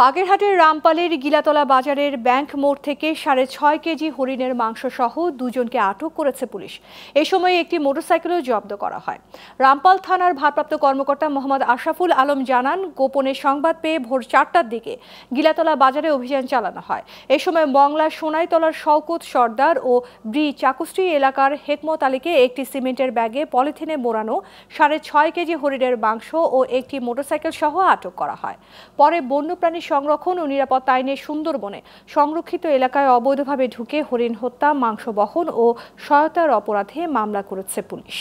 বাগেরহাটের রামপালের গিলাতলা বাজারের ব্যাংক মোড় থেকে সাড়ে ছয় কেজি হরিণের মাংস সহ দুজনকে আটক করেছে পুলিশ এ সময় একটি মোটরসাইকেলও জব্দ করা হয় রামপাল থানার ভারপ্রাপ্ত কর্মকর্তা মোহাম্মদ আশরাফুল আলম জানান গোপনে সংবাদ পেয়ে ভোর চারটার দিকে গিলাতলা বাজারে অভিযান চালানো হয় এ সময় মংলা সোনাইতলার শওকত সর্দার ও ব্রি চাকুশ্রী এলাকার হেকমত আলীকে একটি সিমেন্টের ব্যাগে পলিথিনে মোড়ানো সাড়ে ছয় কেজি হরিণের মাংস ও একটি মোটরসাইকেল সহ আটক করা হয় পরে বন্যপ্রাণী প্রাণী সংরক্ষণ ও নিরাপত্তা আইনে সুন্দরবনে সংরক্ষিত এলাকায় অবৈধভাবে ঢুকে হরিণ হত্যা মাংস বহন ও সহায়তার অপরাধে মামলা করেছে পুলিশ